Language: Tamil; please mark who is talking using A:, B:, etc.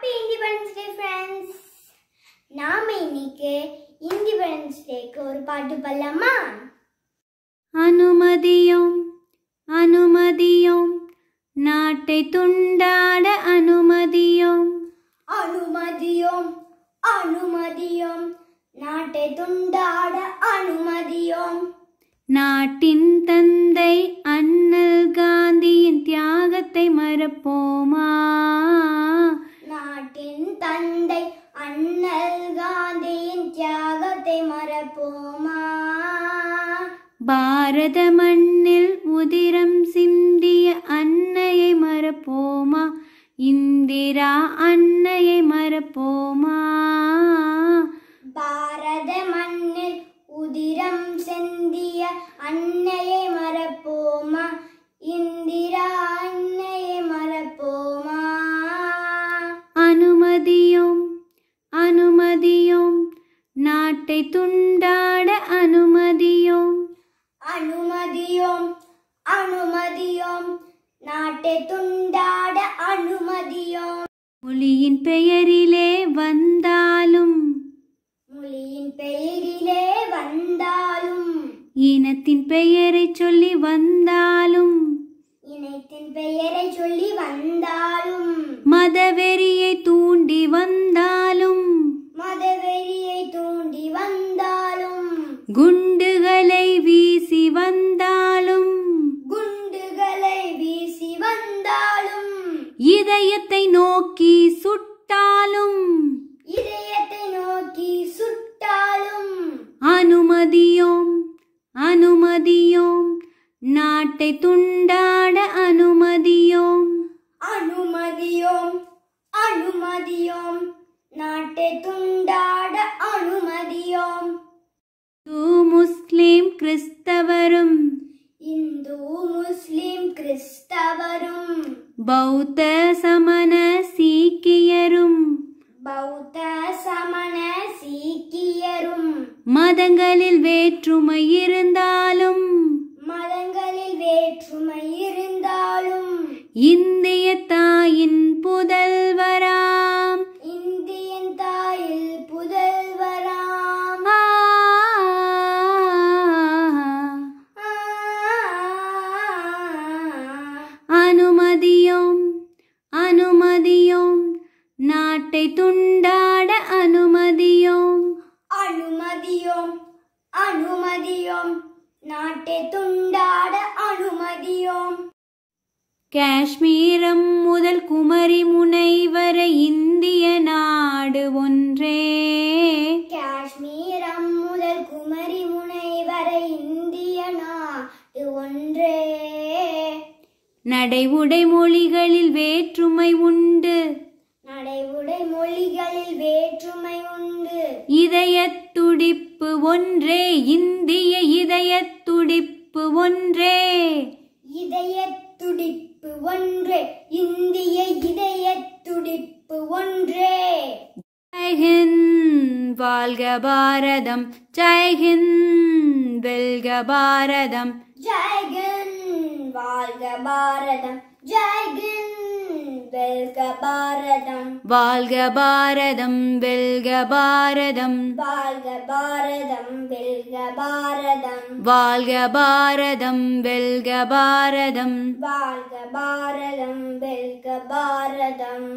A: ஹாப்பி இண்டிபெண்டன்ஸ் டே ஃப்ரெண்ட்ஸ் நாம இன்னைக்கு இண்டிபெண்டன்ஸ் டேக்கு ஒரு பாட்டு பாடலாமா
B: அனுமதியும் அனுமதியும் நாட்டை துண்டாட அனுமதியும் அனுமதியும் அனுமதியும் நாட்டை
A: துண்டாட அனுமதியும்
B: நாட்டின் தந்தை அண்ணல் காந்தியின் தியாகத்தை மறப்போம் பாரத மண்ணில் உதிரம் சிந்திய அன்னையை மறப்போமா இந்திரா அன்னையை மறப்போமா பாரத
A: மண்ணில் உதிரம் செந்திய அன்னையை மறப்போமா
B: இந்திரா அன்னையை மறப்போமா அனுமதியோம் அனுமதியோம் நாட்டை துண்டாட அனுமதியோம்
A: அனுமதியோம் அனுமதியோம் நாட்டை துண்டாட அனுமதியோம்
B: மொழியின் பெயரிலே வந்தாலும் மொழியின் பெயரிலே வந்தாலும் இனத்தின் பெயரை சொல்லி வந்தால் இதயத்தை நோக்கி சுட்டாலும் இதயத்தை நோக்கி சுட்டாலும் அனுமதியோம் அனுமதியோம் நாட்டை துண்டாட அனுமதியோம் அனுமதியோம்
A: அனுமதியோம் நாட்டை துண்டாட அனுமதியோம்
B: தூ முஸ்லிம் கிறிஸ்தவ பௌத்த சமண சீக்கியரும்
A: பௌத்த சமண சீக்கியரும்
B: மதங்களில் வேற்றுமை இருந்தாலும்
A: மதங்களில் வேற்றுமை இருந்தாலும்
B: இந்திய தாயின் புத துண்டாட அனுமதியோம்
A: அனுமதியோம் அனுமதியோம் நாட்டை துண்டாட அனுமதியோம்
B: காஷ்மீரம் முதல் குமரி முனை வரை இந்திய நாடு ஒன்றே
A: காஷ்மீரம் முதல் குமரி முனை வரை இந்திய நாடு ஒன்றே
B: நடை உடை மொழிகளில் வேற்றுமை உண்டு
A: நடைமுடை மொழிகளில் வேற்றுமை உண்டு
B: இதய துடிப்பு ஒன்றே இந்திய இதய துடிப்பு ஒன்றே
A: இதய துடிப்பு ஒன்றே இந்திய இதய துடிப்பு
B: ஒன்றே ஜெயஹிந்த் வாழ்க பாரதம் ஜெய்ஹிந்த் வெல்க பாரதம்
A: ஜெய்ஹிந்த் வாழ்க
B: பாரதம் ஜெய்ஹிந்த் வெல்க
A: பாரதம்
B: வாழ்க பாரதம் வெல்க பாரதம் வாழ்க
A: பாரதம் வெல்க பாரதம்
B: வாழ்க பாரதம் வெல்க பாரதம்
A: வாழ்க பாரதம் வெல்க பாரதம்